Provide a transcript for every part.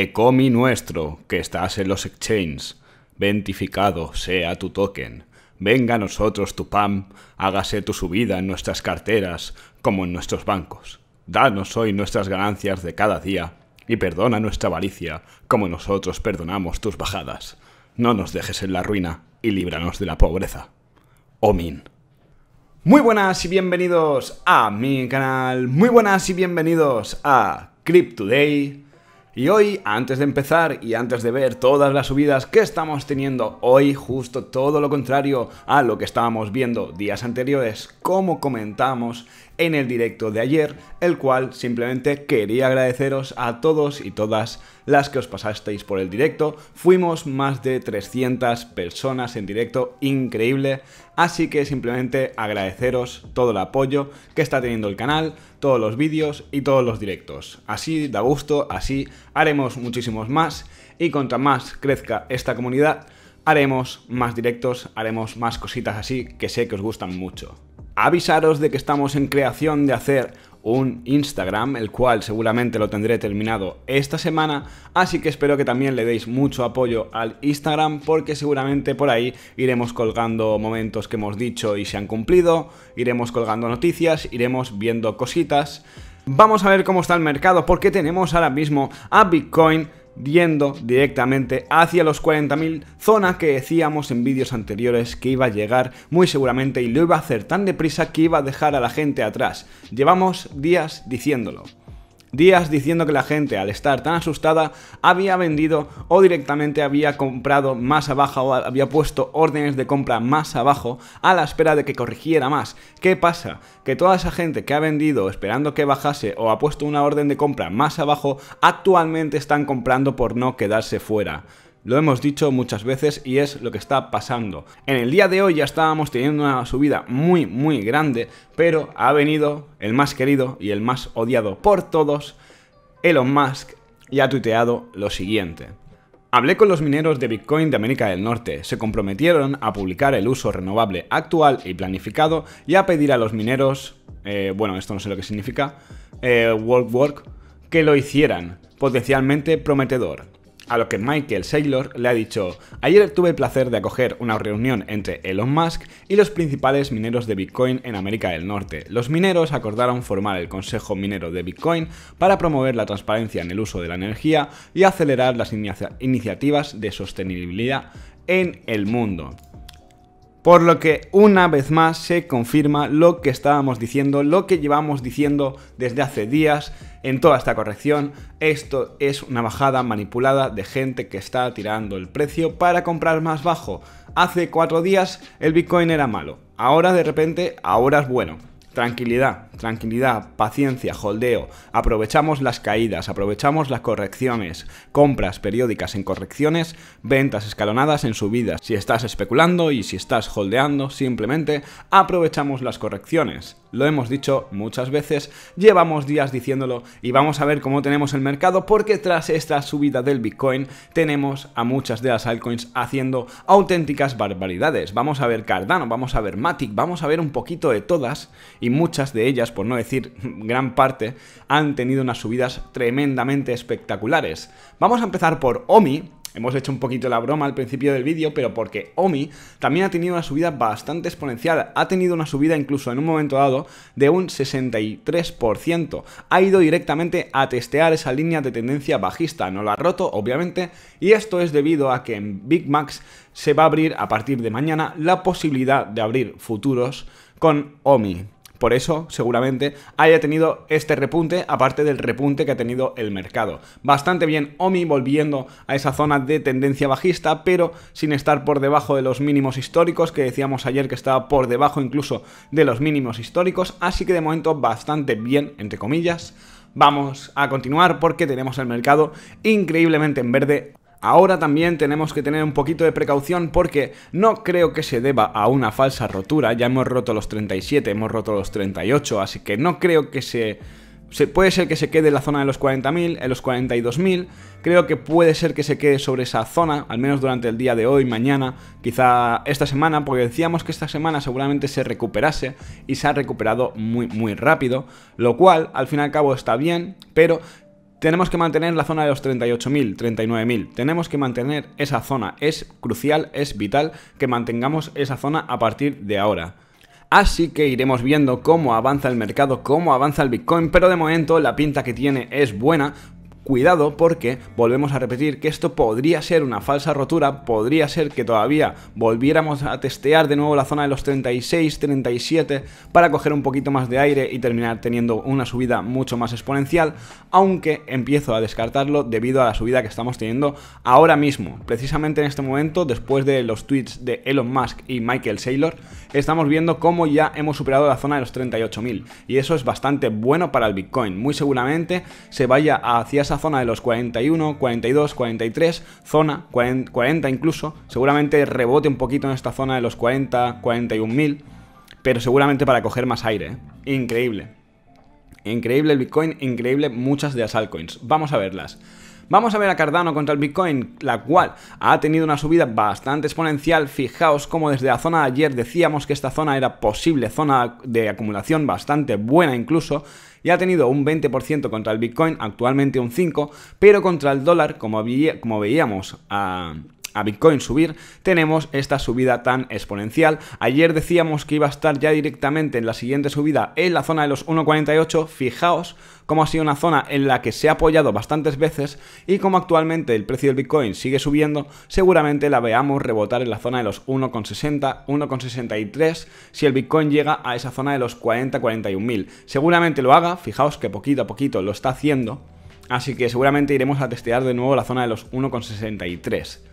Ecomi nuestro, que estás en los exchanges, ventificado sea tu token. Venga a nosotros tu PAM, hágase tu subida en nuestras carteras como en nuestros bancos. Danos hoy nuestras ganancias de cada día y perdona nuestra avaricia como nosotros perdonamos tus bajadas. No nos dejes en la ruina y líbranos de la pobreza. Omin. Muy buenas y bienvenidos a mi canal. Muy buenas y bienvenidos a Cryptoday. Y hoy, antes de empezar y antes de ver todas las subidas que estamos teniendo hoy, justo todo lo contrario a lo que estábamos viendo días anteriores, como comentamos en el directo de ayer, el cual simplemente quería agradeceros a todos y todas las que os pasasteis por el directo. Fuimos más de 300 personas en directo, increíble. Así que simplemente agradeceros todo el apoyo que está teniendo el canal, todos los vídeos y todos los directos. Así da gusto, así haremos muchísimos más y cuanto más crezca esta comunidad, haremos más directos, haremos más cositas así que sé que os gustan mucho. Avisaros de que estamos en creación de hacer un Instagram, el cual seguramente lo tendré terminado esta semana, así que espero que también le deis mucho apoyo al Instagram porque seguramente por ahí iremos colgando momentos que hemos dicho y se han cumplido, iremos colgando noticias, iremos viendo cositas. Vamos a ver cómo está el mercado porque tenemos ahora mismo a Bitcoin yendo directamente hacia los 40.000, zona que decíamos en vídeos anteriores que iba a llegar muy seguramente y lo iba a hacer tan deprisa que iba a dejar a la gente atrás. Llevamos días diciéndolo días diciendo que la gente, al estar tan asustada, había vendido o directamente había comprado más abajo o había puesto órdenes de compra más abajo a la espera de que corrigiera más. ¿Qué pasa? Que toda esa gente que ha vendido esperando que bajase o ha puesto una orden de compra más abajo, actualmente están comprando por no quedarse fuera. Lo hemos dicho muchas veces y es lo que está pasando. En el día de hoy ya estábamos teniendo una subida muy muy grande, pero ha venido el más querido y el más odiado por todos, Elon Musk, y ha tuiteado lo siguiente. Hablé con los mineros de Bitcoin de América del Norte. Se comprometieron a publicar el uso renovable actual y planificado y a pedir a los mineros, eh, bueno, esto no sé lo que significa, eh, work, work, que lo hicieran. Potencialmente prometedor a lo que Michael Saylor le ha dicho, ayer tuve el placer de acoger una reunión entre Elon Musk y los principales mineros de Bitcoin en América del Norte. Los mineros acordaron formar el Consejo Minero de Bitcoin para promover la transparencia en el uso de la energía y acelerar las iniciativas de sostenibilidad en el mundo. Por lo que una vez más se confirma lo que estábamos diciendo, lo que llevamos diciendo desde hace días en toda esta corrección. Esto es una bajada manipulada de gente que está tirando el precio para comprar más bajo. Hace cuatro días el Bitcoin era malo, ahora de repente ahora es bueno. Tranquilidad, tranquilidad, paciencia, holdeo, aprovechamos las caídas, aprovechamos las correcciones, compras periódicas en correcciones, ventas escalonadas en subidas. Si estás especulando y si estás holdeando, simplemente aprovechamos las correcciones. Lo hemos dicho muchas veces, llevamos días diciéndolo y vamos a ver cómo tenemos el mercado porque tras esta subida del Bitcoin tenemos a muchas de las altcoins haciendo auténticas barbaridades. Vamos a ver Cardano, vamos a ver Matic, vamos a ver un poquito de todas y muchas de ellas por no decir gran parte, han tenido unas subidas tremendamente espectaculares. Vamos a empezar por OMI, Hemos hecho un poquito la broma al principio del vídeo, pero porque OMI también ha tenido una subida bastante exponencial. Ha tenido una subida incluso en un momento dado de un 63%. Ha ido directamente a testear esa línea de tendencia bajista. No la ha roto, obviamente. Y esto es debido a que en Big Max se va a abrir a partir de mañana la posibilidad de abrir futuros con OMI. Por eso, seguramente, haya tenido este repunte, aparte del repunte que ha tenido el mercado. Bastante bien OMI volviendo a esa zona de tendencia bajista, pero sin estar por debajo de los mínimos históricos, que decíamos ayer que estaba por debajo incluso de los mínimos históricos, así que de momento bastante bien, entre comillas. Vamos a continuar porque tenemos el mercado increíblemente en verde Ahora también tenemos que tener un poquito de precaución porque no creo que se deba a una falsa rotura, ya hemos roto los 37, hemos roto los 38, así que no creo que se... puede ser que se quede en la zona de los 40.000, en los 42.000. Creo que puede ser que se quede sobre esa zona, al menos durante el día de hoy, mañana, quizá esta semana, porque decíamos que esta semana seguramente se recuperase y se ha recuperado muy, muy rápido. Lo cual, al fin y al cabo, está bien, pero tenemos que mantener la zona de los 38.000, 39.000. Tenemos que mantener esa zona. Es crucial, es vital que mantengamos esa zona a partir de ahora. Así que iremos viendo cómo avanza el mercado, cómo avanza el Bitcoin, pero de momento la pinta que tiene es buena Cuidado porque volvemos a repetir que esto podría ser una falsa rotura, podría ser que todavía volviéramos a testear de nuevo la zona de los 36, 37 para coger un poquito más de aire y terminar teniendo una subida mucho más exponencial, aunque empiezo a descartarlo debido a la subida que estamos teniendo ahora mismo. Precisamente en este momento, después de los tweets de Elon Musk y Michael Saylor, estamos viendo cómo ya hemos superado la zona de los 38.000 y eso es bastante bueno para el Bitcoin. Muy seguramente se vaya hacia esa zona de los 41, 42, 43, zona 40 incluso. Seguramente rebote un poquito en esta zona de los 40, 41.000, pero seguramente para coger más aire. ¿eh? Increíble. Increíble el Bitcoin, increíble muchas de las altcoins. Vamos a verlas. Vamos a ver a Cardano contra el Bitcoin, la cual ha tenido una subida bastante exponencial. Fijaos como desde la zona de ayer decíamos que esta zona era posible zona de acumulación bastante buena incluso y ha tenido un 20% contra el Bitcoin, actualmente un 5%, pero contra el dólar, como, como veíamos a... Ah, a Bitcoin subir, tenemos esta subida tan exponencial. Ayer decíamos que iba a estar ya directamente en la siguiente subida en la zona de los 1.48, fijaos cómo ha sido una zona en la que se ha apoyado bastantes veces y como actualmente el precio del Bitcoin sigue subiendo, seguramente la veamos rebotar en la zona de los 1,60, 1,63 si el Bitcoin llega a esa zona de los 40, 41.000. Seguramente lo haga, fijaos que poquito a poquito lo está haciendo, así que seguramente iremos a testear de nuevo la zona de los 1,63.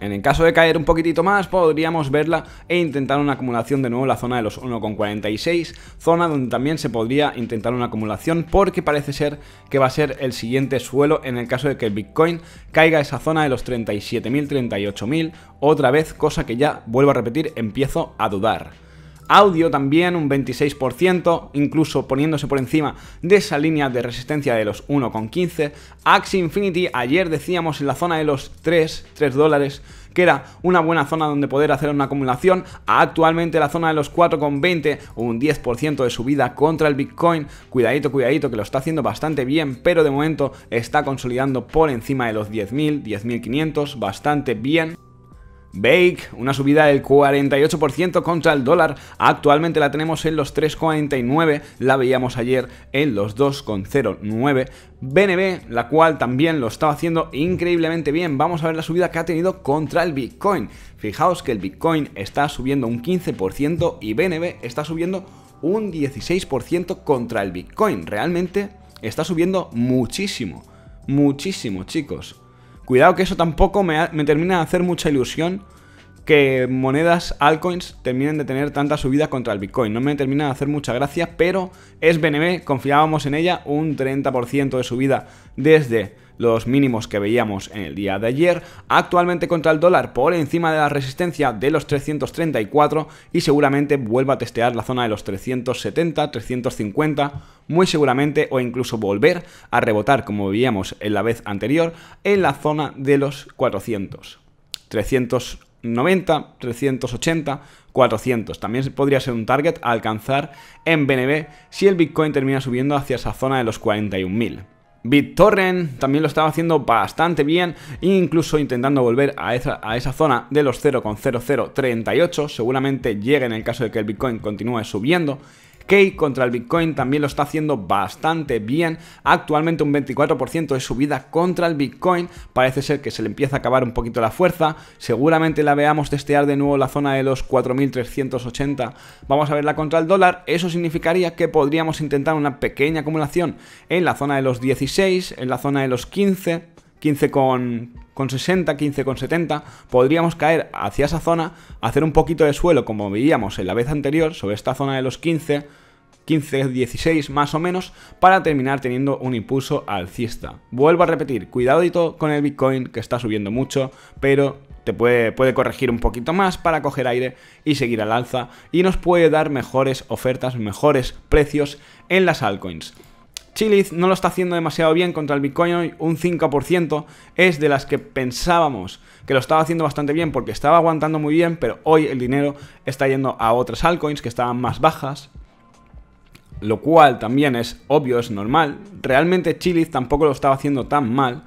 En el caso de caer un poquitito más, podríamos verla e intentar una acumulación de nuevo en la zona de los 1,46, zona donde también se podría intentar una acumulación porque parece ser que va a ser el siguiente suelo en el caso de que el Bitcoin caiga esa zona de los 37.000, 38.000, otra vez, cosa que ya, vuelvo a repetir, empiezo a dudar. Audio también un 26%, incluso poniéndose por encima de esa línea de resistencia de los 1,15. Axi Infinity ayer decíamos en la zona de los 3, 3 dólares que era una buena zona donde poder hacer una acumulación, actualmente la zona de los 4,20 un 10% de subida contra el Bitcoin. Cuidadito, cuidadito, que lo está haciendo bastante bien, pero de momento está consolidando por encima de los 10.000, 10.500, bastante bien. Bake, una subida del 48% contra el dólar. Actualmente la tenemos en los 3,49, la veíamos ayer en los 2,09. BNB, la cual también lo estaba haciendo increíblemente bien. Vamos a ver la subida que ha tenido contra el Bitcoin. Fijaos que el Bitcoin está subiendo un 15% y BNB está subiendo un 16% contra el Bitcoin. Realmente está subiendo muchísimo, muchísimo, chicos. Cuidado que eso tampoco me, termina de hacer mucha ilusión que monedas altcoins terminen de tener tanta subida contra el Bitcoin. No me termina de hacer mucha gracia, pero es BNB, confiábamos en ella, un 30% de subida desde los mínimos que veíamos en el día de ayer, actualmente contra el dólar por encima de la resistencia de los 334 y seguramente vuelva a testear la zona de los 370, 350, muy seguramente o incluso volver a rebotar como veíamos en la vez anterior en la zona de los 400. 390, 380, 400. También podría ser un target a alcanzar en BNB si el Bitcoin termina subiendo hacia esa zona de los 41.000. BitTorrent también lo estaba haciendo bastante bien, incluso intentando volver a esa, a esa zona de los 0,0038, seguramente llegue en el caso de que el Bitcoin continúe subiendo. Key contra el Bitcoin también lo está haciendo bastante bien. Actualmente un 24% de subida contra el Bitcoin. Parece ser que se le empieza a acabar un poquito la fuerza. Seguramente la veamos testear de nuevo la zona de los 4.380. Vamos a verla contra el dólar. Eso significaría que podríamos intentar una pequeña acumulación en la zona de los 16, en la zona de los 15. 15 con con 60, 15 con 70, podríamos caer hacia esa zona, hacer un poquito de suelo como veíamos en la vez anterior, sobre esta zona de los 15, 15, 16 más o menos, para terminar teniendo un impulso alcista. Vuelvo a repetir, cuidadito con el Bitcoin que está subiendo mucho, pero te puede, puede, corregir un poquito más para coger aire y seguir al alza y nos puede dar mejores ofertas, mejores precios en las altcoins. Chiliz no lo está haciendo demasiado bien contra el Bitcoin, hoy, un 5%. Es de las que pensábamos que lo estaba haciendo bastante bien porque estaba aguantando muy bien, pero hoy el dinero está yendo a otras altcoins que estaban más bajas. Lo cual también es obvio, es normal. Realmente Chiliz tampoco lo estaba haciendo tan mal.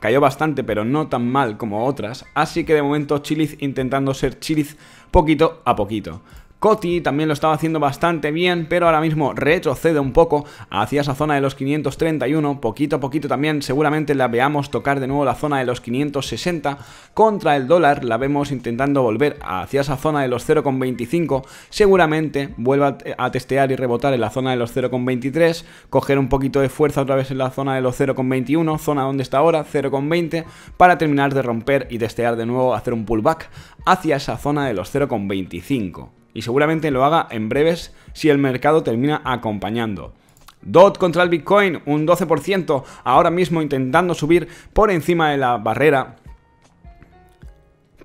Cayó bastante, pero no tan mal como otras. Así que de momento Chiliz intentando ser Chiliz poquito a poquito. Coti también lo estaba haciendo bastante bien, pero ahora mismo retrocede un poco hacia esa zona de los 531, poquito a poquito también seguramente la veamos tocar de nuevo la zona de los 560, contra el dólar la vemos intentando volver hacia esa zona de los 0,25, seguramente vuelva a testear y rebotar en la zona de los 0,23, coger un poquito de fuerza otra vez en la zona de los 0,21, zona donde está ahora, 0,20, para terminar de romper y testear de nuevo, hacer un pullback hacia esa zona de los 0,25 y seguramente lo haga en breves si el mercado termina acompañando. DOT contra el Bitcoin, un 12%, ahora mismo intentando subir por encima de la barrera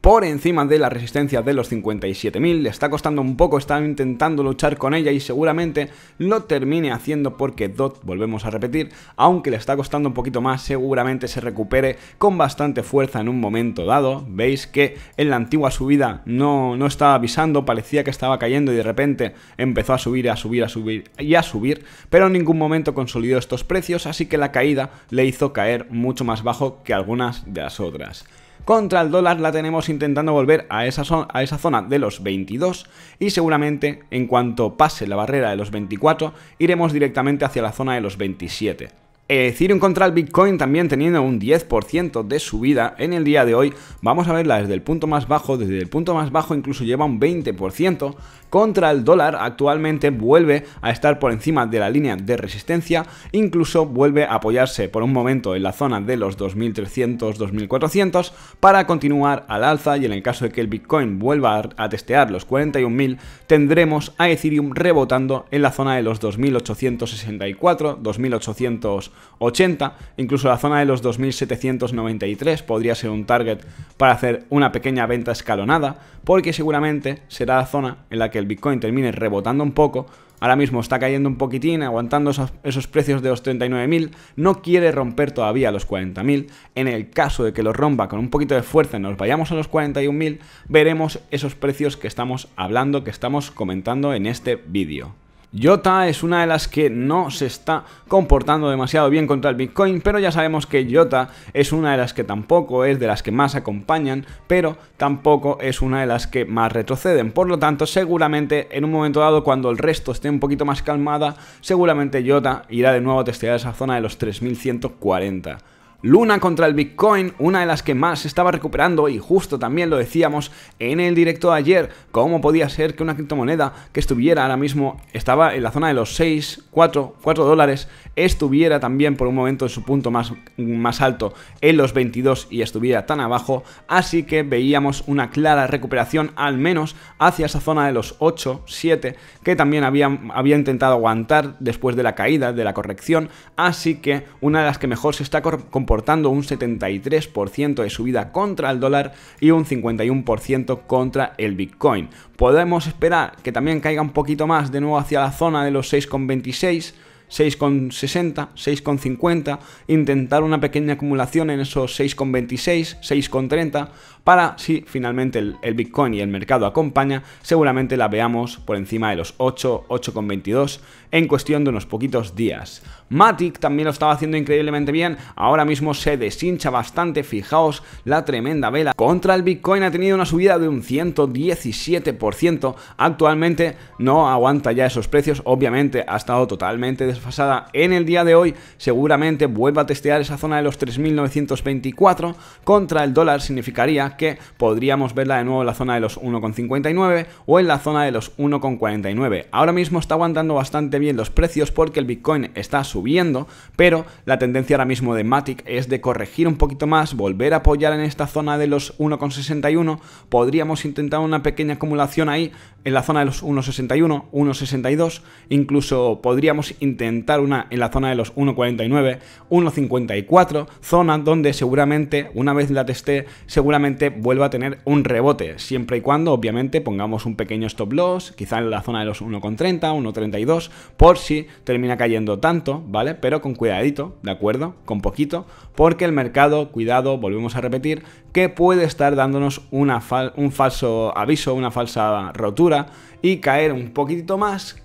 por encima de la resistencia de los 57.000, le está costando un poco, está intentando luchar con ella y seguramente lo termine haciendo porque DOT, volvemos a repetir, aunque le está costando un poquito más, seguramente se recupere con bastante fuerza en un momento dado. Veis que en la antigua subida no, no estaba avisando, parecía que estaba cayendo y de repente empezó a subir, a subir, a subir y a subir, pero en ningún momento consolidó estos precios, así que la caída le hizo caer mucho más bajo que algunas de las otras. Contra el dólar la tenemos intentando volver a esa, zona, a esa zona de los 22 y seguramente en cuanto pase la barrera de los 24 iremos directamente hacia la zona de los 27. Ethereum contra el Bitcoin también teniendo un 10% de subida en el día de hoy. Vamos a verla desde el punto más bajo, desde el punto más bajo incluso lleva un 20% contra el dólar. Actualmente vuelve a estar por encima de la línea de resistencia, incluso vuelve a apoyarse por un momento en la zona de los 2300-2400 para continuar al alza y en el caso de que el Bitcoin vuelva a testear los 41.000 tendremos a Ethereum rebotando en la zona de los 2864, 2800 80, incluso la zona de los 2793 podría ser un target para hacer una pequeña venta escalonada, porque seguramente será la zona en la que el Bitcoin termine rebotando un poco. Ahora mismo está cayendo un poquitín, aguantando esos, precios de los 39.000, no quiere romper todavía los 40.000. En el caso de que los rompa con un poquito de fuerza y nos vayamos a los 41.000, veremos esos precios que estamos hablando, que estamos comentando en este vídeo. Jota es una de las que no se está comportando demasiado bien contra el Bitcoin, pero ya sabemos que Jota es una de las que tampoco es de las que más acompañan, pero tampoco es una de las que más retroceden. Por lo tanto, seguramente en un momento dado, cuando el resto esté un poquito más calmada, seguramente Yota irá de nuevo a testear esa zona de los 3140. Luna contra el Bitcoin, una de las que más se estaba recuperando y justo también lo decíamos en el directo de ayer, cómo podía ser que una criptomoneda que estuviera ahora mismo, estaba en la zona de los 6, 4, 4 dólares, estuviera también por un momento en su punto más, más alto, en los 22 y estuviera tan abajo, así que veíamos una clara recuperación al menos hacia esa zona de los 8, 7, que también había intentado aguantar después de la caída, de la corrección, así que una de las que mejor se está comportando aportando un 73% de subida contra el dólar y un 51% contra el Bitcoin. Podemos esperar que también caiga un poquito más de nuevo hacia la zona de los 6,26. 6,60, 6,50, intentar una pequeña acumulación en esos 6,26, 6,30 para si finalmente el, Bitcoin y el mercado acompaña, seguramente la veamos por encima de los 8, 8,22 en cuestión de unos poquitos días. Matic también lo estaba haciendo increíblemente bien, ahora mismo se deshincha bastante, fijaos la tremenda vela. Contra el Bitcoin ha tenido una subida de un 117%, actualmente no aguanta ya esos precios, obviamente ha estado totalmente desfasada en el día de hoy, seguramente vuelva a testear esa zona de los 3.924, contra el dólar significaría que podríamos verla de nuevo en la zona de los 1,59 o en la zona de los 1,49. Ahora mismo está aguantando bastante bien los precios porque el Bitcoin está subiendo, pero la tendencia ahora mismo de Matic es de corregir un poquito más, volver a apoyar en esta zona de los 1,61. Podríamos intentar una pequeña acumulación ahí en la zona de los 1,61, 1,62, incluso podríamos intentar una en la zona de los 1,49, 1,54, zona donde seguramente una vez la testé, seguramente vuelva a tener un rebote, siempre y cuando obviamente pongamos un pequeño stop loss, quizá en la zona de los 1,30, 1,32, por si termina cayendo tanto, ¿vale? Pero con cuidadito, ¿de acuerdo? Con poquito, porque el mercado, cuidado, volvemos a repetir, que puede estar dándonos una un falso aviso, una falsa rotura y caer un poquito más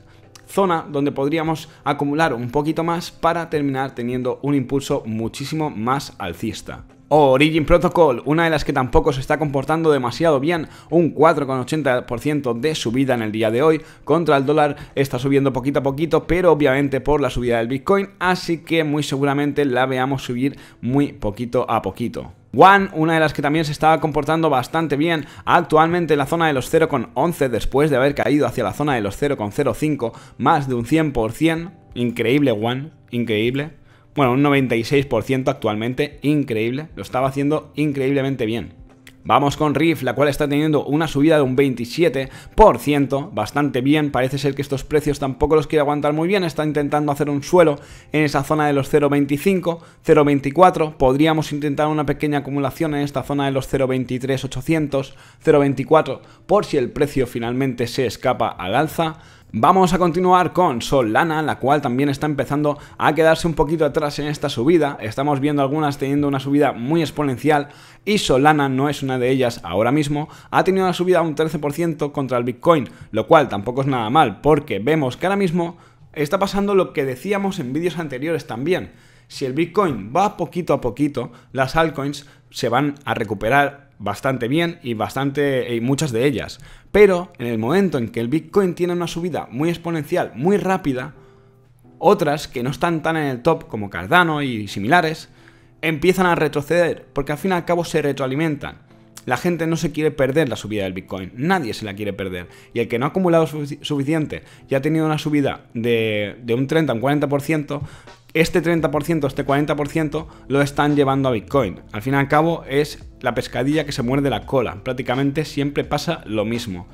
zona donde podríamos acumular un poquito más para terminar teniendo un impulso muchísimo más alcista. Oh, Origin Protocol, una de las que tampoco se está comportando demasiado bien, un 4,80% de subida en el día de hoy contra el dólar, está subiendo poquito a poquito, pero obviamente por la subida del Bitcoin, así que muy seguramente la veamos subir muy poquito a poquito. One, una de las que también se estaba comportando bastante bien, actualmente en la zona de los 0,11 después de haber caído hacia la zona de los 0,05 más de un 100%, increíble One, increíble bueno, un 96% actualmente, increíble, lo estaba haciendo increíblemente bien. Vamos con Riff, la cual está teniendo una subida de un 27%, bastante bien, parece ser que estos precios tampoco los quiere aguantar muy bien, está intentando hacer un suelo en esa zona de los 0.25, 0.24, podríamos intentar una pequeña acumulación en esta zona de los 0.23, 800, 0.24, por si el precio finalmente se escapa al alza, Vamos a continuar con Solana, la cual también está empezando a quedarse un poquito atrás en esta subida. Estamos viendo algunas teniendo una subida muy exponencial y Solana no es una de ellas ahora mismo. Ha tenido una subida un 13% contra el Bitcoin, lo cual tampoco es nada mal porque vemos que ahora mismo está pasando lo que decíamos en vídeos anteriores también. Si el Bitcoin va poquito a poquito, las altcoins se van a recuperar bastante bien y bastante eh, y muchas de ellas. Pero en el momento en que el Bitcoin tiene una subida muy exponencial, muy rápida, otras que no están tan en el top como Cardano y similares, empiezan a retroceder porque al fin y al cabo se retroalimentan. La gente no se quiere perder la subida del Bitcoin, nadie se la quiere perder. Y el que no ha acumulado suficiente y ha tenido una subida de, un 30 un 40%, este 30%, este 40% lo están llevando a Bitcoin. Al fin y al cabo es la pescadilla que se muerde la cola. Prácticamente siempre pasa lo mismo.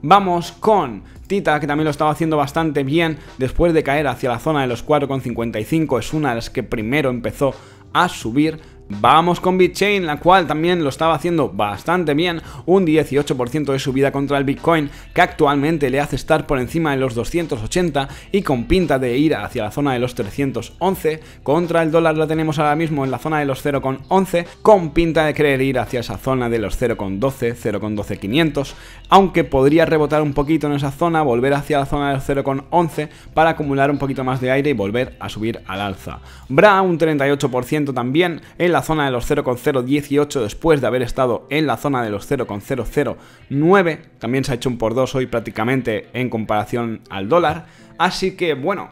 Vamos con Tita, que también lo estaba haciendo bastante bien después de caer hacia la zona de los 4,55. Es una de las que primero empezó a subir Vamos con BitChain, la cual también lo estaba haciendo bastante bien, un 18% de subida contra el Bitcoin, que actualmente le hace estar por encima de los 280 y con pinta de ir hacia la zona de los 311. Contra el dólar lo tenemos ahora mismo en la zona de los 0,11, con pinta de querer ir hacia esa zona de los 0,12, 0,12500, aunque podría rebotar un poquito en esa zona, volver hacia la zona de los 0,11 para acumular un poquito más de aire y volver a subir al alza. Bra un 38% también en la la zona de los 0,018 después de haber estado en la zona de los 0,009. También se ha hecho un por dos hoy prácticamente en comparación al dólar. Así que bueno,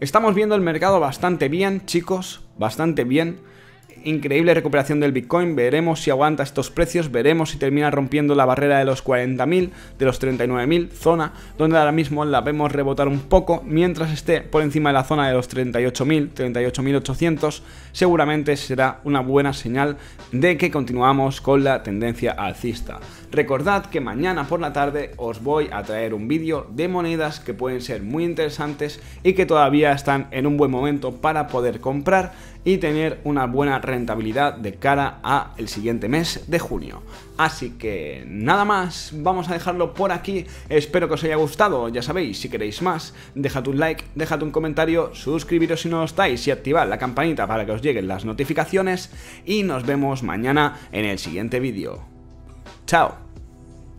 estamos viendo el mercado bastante bien, chicos, bastante bien increíble recuperación del Bitcoin, veremos si aguanta estos precios, veremos si termina rompiendo la barrera de los 40.000, de los 39.000, zona donde ahora mismo la vemos rebotar un poco, mientras esté por encima de la zona de los 38.000, 38.800, seguramente será una buena señal de que continuamos con la tendencia alcista. Recordad que mañana por la tarde os voy a traer un vídeo de monedas que pueden ser muy interesantes y que todavía están en un buen momento para poder comprar y tener una buena rentabilidad de cara a el siguiente mes de junio. Así que nada más, vamos a dejarlo por aquí. Espero que os haya gustado. Ya sabéis, si queréis más, dejad un like, dejad un comentario, suscribiros si no lo estáis y activad la campanita para que os lleguen las notificaciones. Y nos vemos mañana en el siguiente vídeo. ¡Chao!